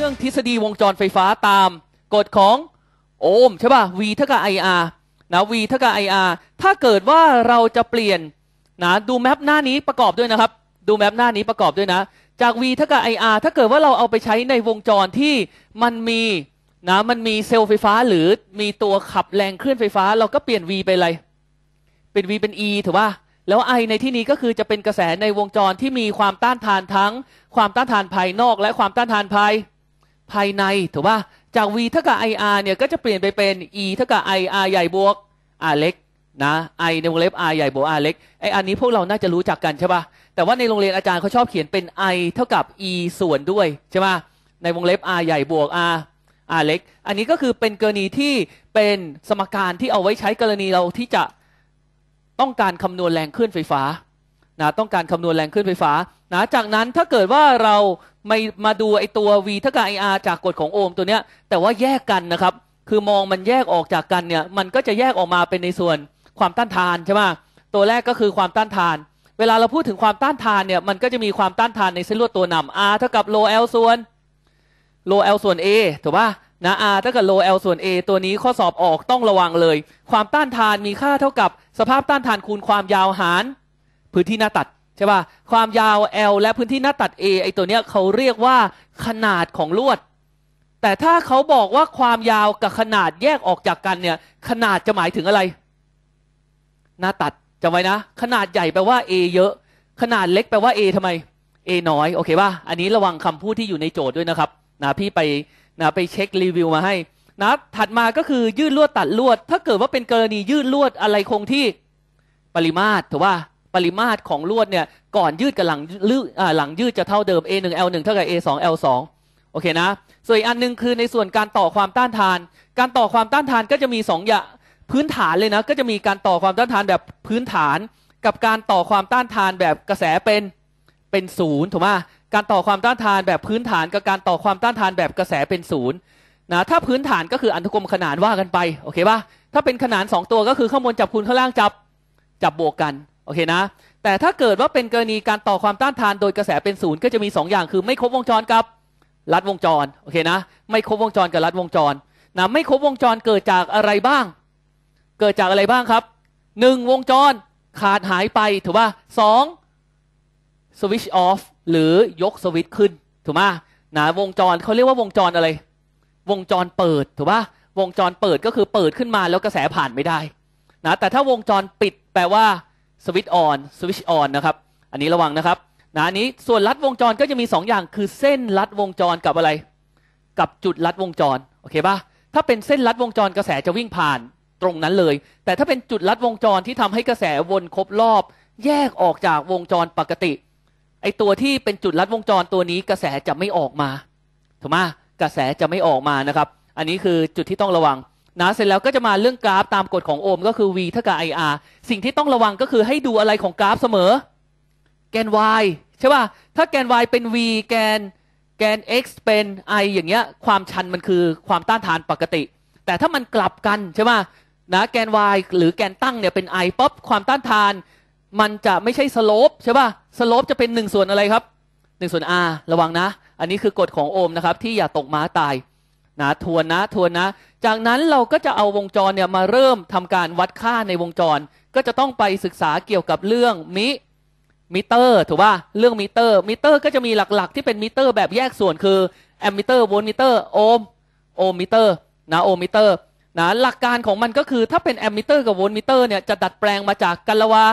รื่องทฤษฎีวงจรไฟฟ้าตามกฎของโอห์มใช่ป่ะ V เท่ากับ IR นะ V เท่ากับ IR ถ้าเกิดว่าเราจะเปลี่ยนนะดูแมปหน้านี้ประกอบด้วยนะครับ ดูแมปหน้านี้ประกอบด้วยนะ จาก V เท่ากับ IR ถ้าเกิดว่าเราเอาไปใช้ในวงจรที่มันมีนะมันมีเซลล์ไฟฟ้าหรือมีตัวขับแรงเคลื่อนไฟฟ้า เราก็เปลี่ยน V ไปอะไรเป็น V เป็น E ถูกป่ะแล้ว I ในที่นี้ก็คือจะเป็นกระแสในวงจรที่มีความต้านทานทั้งความต้านทานภายนอก และความต้านทานภายภายในถูกป่ะจาก v เท่ากับ ir เนี่ยก็จะเปลี่ยนไปเป็น e เท่ากับ ir ใหญ่บวก r เล็กนะ i ในวงเล็บ r ใหญ่บวก r เล็กไออันนี้พวกเราน่าจะรู้จักกันใช่ป่ะแต่ว่าในโรงเรียนอาจารย์เขาชอบเขียนเป็น i เท่ากับ e ส่วนด้วยใช่ป่ะในวงเล็บ r ใหญ่บวก r r เล็กอันนี้ก็คือเป็นกรณีที่เป็นสมการที่เอาไว้ใช้กรณีเราที่จะต้องการคำนวณแรงขึ้นไฟฟ้านะต้องการคำนวณแรงขึ้นไฟฟ้านะจากนั้นถ้าเกิดว่าเราไม่มาดูไอตัว v เท่ากับ ir จากกฎของโอห์มตัวเนี้ยแต่ว่าแยกกันนะครับ คือมองมันแยกออกจากกันเนี่ยมันก็จะแยกออกมาเป็นในส่วน ความต้านทานใช่ไหมตัวแรกก็คือความต้านทาน เวลาเราพูดถึงความต้านทานเนี่ยมันก็จะมีความต้านทานในเส้นลวดตัวนำ r เท่ากับ low l ส่วน low l ส่วน a ถูกป่ะนะ r เท่ากับ low l ส่วน a ตัวนี้ข้อสอบออกต้องระวังเลย ความต้านทานมีค่าเท่ากับ สภาพต้านทานคูณความยาวหาร พื้นที่หน้าตัดช่ป่ะ ความยาว L และพื้นที่หน้าตัด A ไอตัวเนี้ยเขาเรียกว่าขนาดของลวด แต่ถ้าเขาบอกว่าความยาวกับขนาดแยกออกจากกันเนี่ย ขนาดจะหมายถึงอะไร หน้าตัด จำไว้นะ ขนาดใหญ่แปลว่า A เยอะ ขนาดเล็กแปลว่า A ทำไม A น้อย โอเคป่ะ อันนี้ระวังคำพูดที่อยู่ในโจทย์ด้วยนะครับนะพี่ไปนะไปเช็ครีวิวมาให้นะถัดมาก็คือยืดลวดตัดลวด ถ้าเกิดว่าเป็นกรณียืดลวดอะไรคงที่ ปริมาตรถูกป่ะปริมาตรของลวดเนี่ยก่อนยืดกับหลังลือหลังยืดจะเท่าเดิม a 1 l 1เท่ากับ a 2 l 2โอเคนะส่วนอีกอันนึง คือในส่วนการต่อความต้านทาน การต่อความต้านทานก็จะมี 2อย่างพื้นฐานเลยนะ ก็จะมีการต่อความต้านทานแบบพื้นฐาน กับการต่อความต้านทานแบบกระแสเป็นเป็นศูนย์ถูกไหมการต่อความต้านทานแบบพื้นฐานกับการต่อความต้านทานแบบกระแสเป็นศูนย์นะถ้าพื้นฐานก็คืออนุกรมขนานว่ากันไปโอเคปะถ้าเป็นขนาน2ตัวก็คือข้างบนจับคูณข้างล่างจับจับบวกกันโอเคนะ แต่ถ้าเกิดว่าเป็นกรณีการต่อความต้านทานโดยกระแสเป็นศูนย์ก็จะมี 2 อย่างคือ ไม่ครบวงจรกับรัดวงจร โอเคนะ ไม่ครบวงจรกับรัดวงจรนะไม่ครบวงจรเกิดจากอะไรบ้าง เกิดจากอะไรบ้างครับ 1 วงจรขาดหายไปถูกป่ะสองสวิชออฟหรือยกสวิตช์ขึ้นถูกไหมนะวงจรเขาเรียกว่าวงจรอะไร วงจรเปิดถูกป่ะวงจรเปิดก็คือเปิดขึ้นมาแล้วกระแสผ่านไม่ได้นะแต่ถ้าวงจรปิดแปลว่าสวิตช์ออนสวิตช์ออนนะครับ อันนี้ระวังนะครับนะอันนี้ส่วนลัดวงจรก็จะมี 2 อย่างคือเส้นลัดวงจรกับอะไรกับจุดลัดวงจรโอเคปะถ้าเป็นเส้นลัดวงจรกระแสจะวิ่งผ่านตรงนั้นเลย แต่ถ้าเป็นจุดลัดวงจรที่ทำให้กระแสวนครบรอบ แยกออกจากวงจรปกติ ไอตัวที่เป็นจุดลัดวงจรตัวนี้กระแสจะไม่ออกมาถูกไหมกระแสจะไม่ออกมานะครับ อันนี้คือจุดที่ต้องระวังนะเสร็จแล้วก็จะมาเรื่องกราฟตามกฎของโอห์มก็คือ v เท่ากับ ir สิ่งที่ต้องระวังก็คือให้ดูอะไรของกราฟเสมอ แกน y ใช่ป่ะ ถ้าแกน y เป็น v แกน แกน x เป็น i อย่างเงี้ยความชันมันคือความต้านทานปกติ แต่ถ้ามันกลับกันใช่ป่ะนะแกน y หรือแกนตั้งเนี่ยเป็น i ป๊๊บความต้านทานมันจะไม่ใช่สโลปใช่ป่ะสโลปจะเป็น 1 ส่วนอะไรครับ1ส่วน r ระวังนะ อันนี้คือกฎของโอห์มนะครับที่อย่าตกม้าตายนะทวนนะ ทวนนะจากนั้นเราก็จะเอาวงจรเนี่ยมาเริ่มทำการวัดค่าในวงจร ก็จะต้องไปศึกษาเกี่ยวกับเรื่องมิมิเตอร์ถูกป่ะเรื่องมิเตอร์ มิเตอร์ ก็จะมีหลักๆ ที่เป็นมิเตอร์ แบบแยกส่วนคือแอมมิเตอร์ โวล์มิเตอร์ โอห์ม โอห์มมิเตอร์นะโอห์มมิเตอร์นะหลักการของมันก็คือถ้าเป็นแอมมิเตอร์กับโวล์มิเตอร์เนี่ยจะดัดแปลงมาจากกัลวา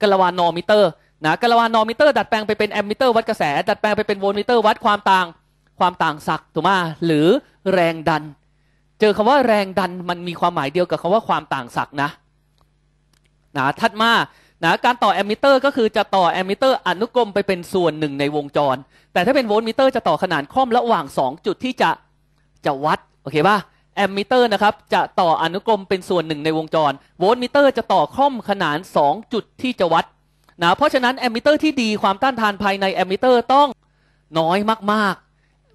กลวานอมิเตอร์นะกลวานอมิเตอร์ ดัดแปลงไปเป็นแอมมิเตอร์วัดกระแส ดัดแปลงไปเป็นโวล์มิเตอร์ วัดความต่าง ความต่างศักย์ถูกป่ะหรือแรงดันเจอคำว่าแรงดันมันมีความหมายเดียวกับคำว่าความต่างศักย์นะนะถัดมานะการต่อแอมมิเตอร์ก็คือจะต่อแอมมิเตอร์อนุกรมไปเป็นส่วนหนึ่งในวงจร แต่ถ้าเป็นโวลต์มิเตอร์จะต่อขนาดค่อมระหว่าง 2 จุดที่จะจะวัดโอเคป่ะแอมมิเตอร์นะครับจะต่ออนุกรมเป็นส่วนหนึ่งในวงจรโวลต์มิเตอร์จะต่อค่อมขนาน 2 จุดที่จะวัดนะเพราะฉะนั้นแอมมิเตอร์ที่ดีความต้านทานภายในแอมมิเตอร์ต้องน้อยมาก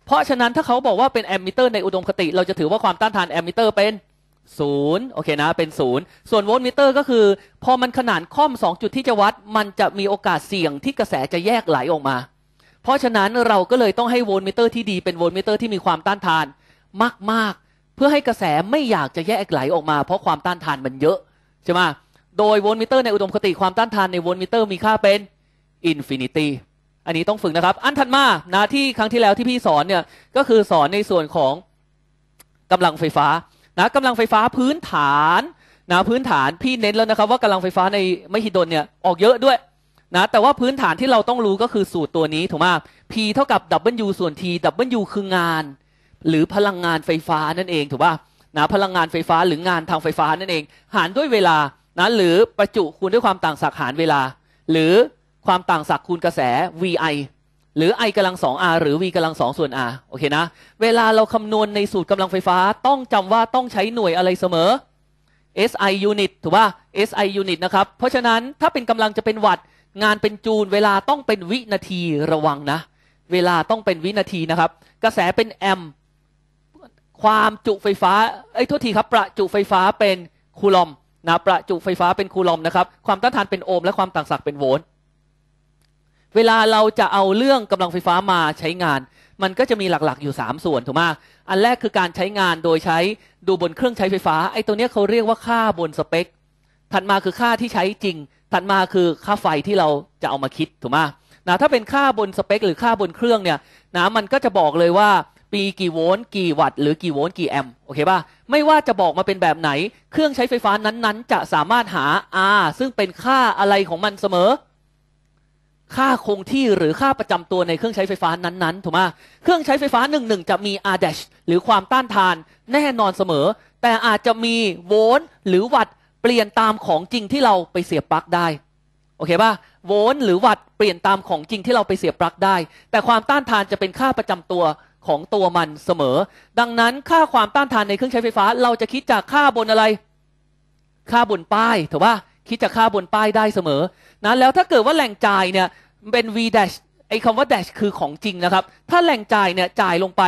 เพราะฉะนั้นถ้าเขาบอกว่าเป็นแอมมิเตอร์ในอุดมคติ เราจะถือว่าความต้านทานแอมมิเตอร์เป็นศูนย์โอเคนะเป็นศูนย์ส่วนโวลต์มิเตอร์ก็คือ พอมันขนานค่อม 2 จุดที่จะวัดมันจะมีโอกาสเสี่ยงที่กระแสจะแยกไหลออกมา เพราะฉะนั้นเราก็เลยต้องให้โวลต์มิเตอร์ที่ดีเป็นโวลต์มิเตอร์ที่มีความต้านทานมากๆ เพื่อให้กระแสไม่อยากจะแยกไหลออกมา เพราะความต้านทานมันเยอะใช่ไหมโดยโวลต์มิเตอร์ในอุดมคติความต้านทานในโวลต์มิเตอร์มีค่าเป็นอินฟินิตี้อันนี้ต้องฝึกนะครับ อันถัดมานะที่ครั้งที่แล้วที่พี่สอนเนี่ยก็คือสอนในส่วนของกำลังไฟฟ้านะกำลังไฟฟ้าพื้นฐานนะพื้นฐานพี่เน้นแล้วนะครับ ว่ากำลังไฟฟ้าในไมฮิดนเนี่ยออกเยอะด้วยนะแต่ว่าพื้นฐานที่เราต้องรู้ก็คือสูตรตัวนี้ถูกไหม P เท่ากับ W ส่วน T W คืองาน หรือพลังงานไฟฟ้านั่นเองถูกป่ะนะพลังงานไฟฟ้าหรืองานทางไฟฟ้านั่นเอง หารด้วยเวลานะหรือประจุคูณด้วยความต่างศักย์หารเวลา หรือความต่างศักย์คูณกระแส vi หรือ i กำลังสอง r หรือ v กำลังสองส่วน r โอเคนะ เวลาเราคำนวณในสูตรกำลังไฟฟ้าต้องจำว่าต้องใช้หน่วยอะไรเสมอ SI unit ถูกป่ะ SI unit นะครับ เพราะฉะนั้นถ้าเป็นกำลังจะเป็นวัตต์งานเป็นจูล เวลาต้องเป็นวินาทีระวังนะ เวลาต้องเป็นวินาทีนะครับ กระแสเป็นแอมความจุไฟฟ้าไอ้โทษทีครับประจุไฟฟ้าเป็นคูลอม นะประจุไฟฟ้าเป็นคูลอมนะครับ ความต้านทานเป็นโอห์ม และความต่างศักย์เป็นโวลต์เวลาเราจะเอาเรื่องกำลังไฟฟ้ามาใช้งาน มันก็จะมีหลักๆอยู่ 3 ส่วนถูกไหมอันแรกคือการใช้งานโดยใช้ดูบนเครื่องใช้ไฟฟ้าไอ้ตัวเนี้ยเขาเรียกว่าค่าบนสเปคถัดมาคือค่าที่ใช้จริง ถัดมาคือค่าไฟที่เราจะเอามาคิดถูกไหมนะถ้าเป็นค่าบนสเปค หรือค่าบนเครื่องเนี่ยนะมันก็จะบอกเลยว่าปีกี่โวลต์กี่วัตต์หรือกี่โวลต์กี่แอมป์โอเคป่ะไม่ว่าจะบอกมาเป็นแบบไหน เครื่องใช้ไฟฟ้านั้นๆ จะสามารถหา R ซึ่งเป็นค่าอะไรของมันเสมอค่าคงที่หรือค่าประจำตัวในเครื่องใช้ไฟฟ้านั้นๆ ถูกไหมเครื่องใช้ไฟฟ้าหนึ่งหนึ่งจะมี R dash หรือความต้านทานแน่นอนเสมอ แต่อาจจะมีโวลต์หรือวัตต์เปลี่ยนตามของจริงที่เราไปเสียบปลั๊กได้ โอเคป่ะโวลต์หรือวัตต์เปลี่ยนตามของจริงที่เราไปเสียบปลั๊กได้ แต่ความต้านทานจะเป็นค่าประจำตัวของตัวมันเสมอ ดังนั้นค่าความต้านทานในเครื่องใช้ไฟฟ้าเราจะคิดจากค่าบนอะไร ค่าบนป้าย ถูกป่ะคิดจะค่าบนป้ายได้เสมอนะแล้วถ้าเกิดว่าแหล่งจ่ายเนี่ยเป็น v dash ไอ้คำว่า dash คือของจริงนะครับ ถ้าแหล่งจ่ายเนี่ยจ่ายลงไป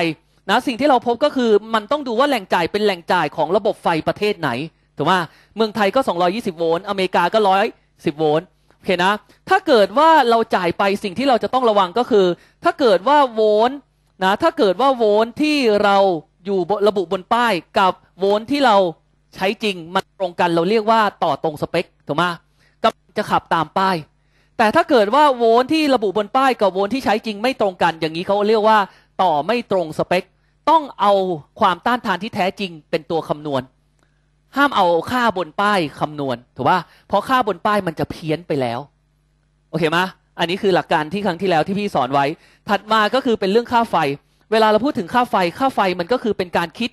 นะสิ่งที่เราพบก็คือมันต้องดูว่าแหล่งจ่ายเป็นแหล่งจ่ายของระบบไฟประเทศไหนถูกไหมเมืองไทยก็ 220โวลต์อเมริกาก็110โวลต์โอเคนะถ้าเกิดว่าเราจ่ายไปสิ่งที่เราจะต้องระวังก็คือ ถ้าเกิดว่าโวลต์นะถ้าเกิดว่าโวลต์ที่เราอยู่ระบุบนป้ายกับโวลต์ที่เราใช้จริงมันตรงกันเราเรียกว่าต่อตรงสเปคถูกไหมก็จะขับตามป้าย แต่ถ้าเกิดว่าโวลต์ที่ระบุบนป้ายกับโวลต์ที่ใช้จริงไม่ตรงกันอย่างนี้เขาเรียกว่าต่อไม่ตรงสเปคต้องเอาความต้านทานที่แท้จริงเป็นตัวคำนวณ ห้ามเอาค่าบนป้ายคำนวณถูกป่ะเพราะค่าบนป้ายมันจะเพี้ยนไปแล้วโอเคไหมอันนี้คือหลักการที่ครั้งที่แล้วที่พี่สอนไว้ ถัดมาก็คือเป็นเรื่องค่าไฟ เวลาเราพูดถึงค่าไฟค่าไฟมันก็คือเป็นการคิด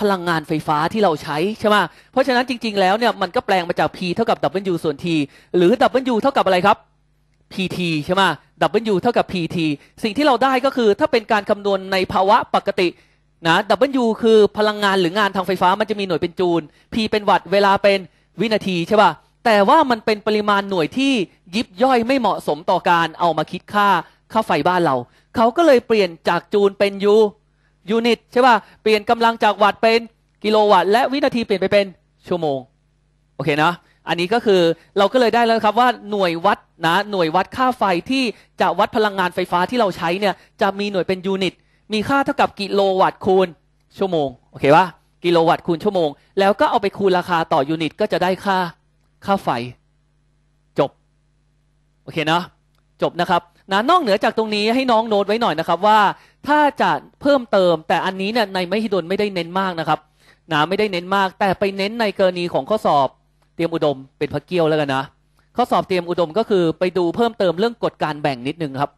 พลังงานไฟฟ้าที่เราใช้ใช่ไหมเพราะฉะนั้นจริงๆแล้วเนี่ยมันก็แปลงมาจาก P เท่ากับ W ส่วน T หรือ W เท่ากับอะไรครับ PT ใช่ไหม W เท่ากับ PT สิ่งที่เราได้ก็คือถ้าเป็นการคำนวณในภาวะปกตินะ W คือพลังงานหรืองานทางไฟฟ้ามันจะมีหน่วยเป็นจูล P เป็นวัตต์เวลาเป็นวินาทีใช่ป่ะ แต่ว่ามันเป็นปริมาณหน่วยที่ยิบย่อยไม่เหมาะสมต่อการเอามาคิดค่าค่าไฟบ้านเราเขาก็เลยเปลี่ยนจากจูลเป็นยูยูนิตใช่ป่ะเปลี่ยนกำลังจากวัตต์เป็น กิโลวัตต์และวินาทีเปลี่ยนไปเป็นชั่วโมง โอเคนะอันนี้ก็คือเราก็เลยได้แล้วครับว่าหน่วยวัดนะหน่วยวัดค่าไฟที่จะวัดพลังงานไฟฟ้าที่เราใช้เนี่ย จะมีหน่วยเป็นยูนิตมีค่าเท่ากับกิโลวัตต์คูณชั่วโมง โอเคปะกิโลวัตต์คูณชั่วโมง แล้วก็เอาไปคูณราคาต่อยูนิตก็จะได้ค่าค่าไฟ จบโอเคนะจบนะครับนะนอกเหนือจากตรงนี้ให้น้องโน้ตไว้หน่อยนะครับว่าถ้าจะเพิ่มเติมแต่อันนี้เนี่ยในมหิดลไม่ได้เน้นมากนะครับนะไม่ได้เน้นมากแต่ไปเน้นในกรณีของข้อสอบ เตรียมอุดม เป็นพระเกี้ยวแล้วกันนะข้อสอบเตรียมอุดมก็คือไปดูเพิ่มเติมเรื่องกฎการแบ่งนิดนึงครับ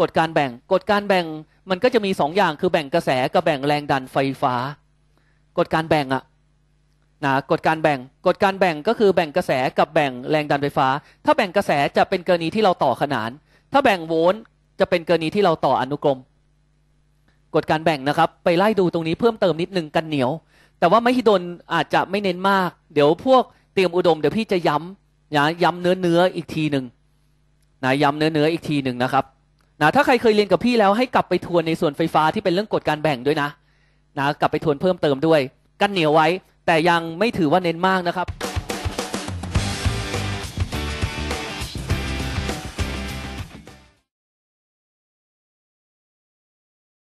กฎการแบ่งกฎการแบ่งมันก็จะมี2ออย่างคือแบ่งกระแสกับแบ่งแรงดันไฟฟ้ากฎการแบ่งอะนะกฎการแบ่งกฎการแบ่งก็คือแบ่งกระแสกับแบ่งแรงดันไฟฟ้า ถ้าแบ่งกระแสจะเป็นกรณีที่เราต่อขนานถ้าแบ่งโวลต์จะเป็นกรณีที่เราต่ออนุกรม กฎการแบ่งนะครับ ไปไล่ดูตรงนี้เพิ่มเติมนิดนึงกันเหนียว แต่ว่าไมหิดนอาจจะไม่เน้นมาก เดี๋ยวพวกเตรียมอุดมเดี๋ยวพี่จะย้ำนะย้ำเนื้อเนื้ออีกทีหนึ่งนะย้ำเนื้อเนื้ออีกทีหนึ่งนะครับนะถ้าใครเคยเรียนกับพี่แล้วให้กลับไปทวนในส่วนไฟฟ้าที่เป็นเรื่องกฎการแบ่งด้วยนะนะกลับไปทวนเพิ่มเติมด้วย กันเหนียวไว้ แต่ยังไม่ถือว่าเน้นมากนะครับ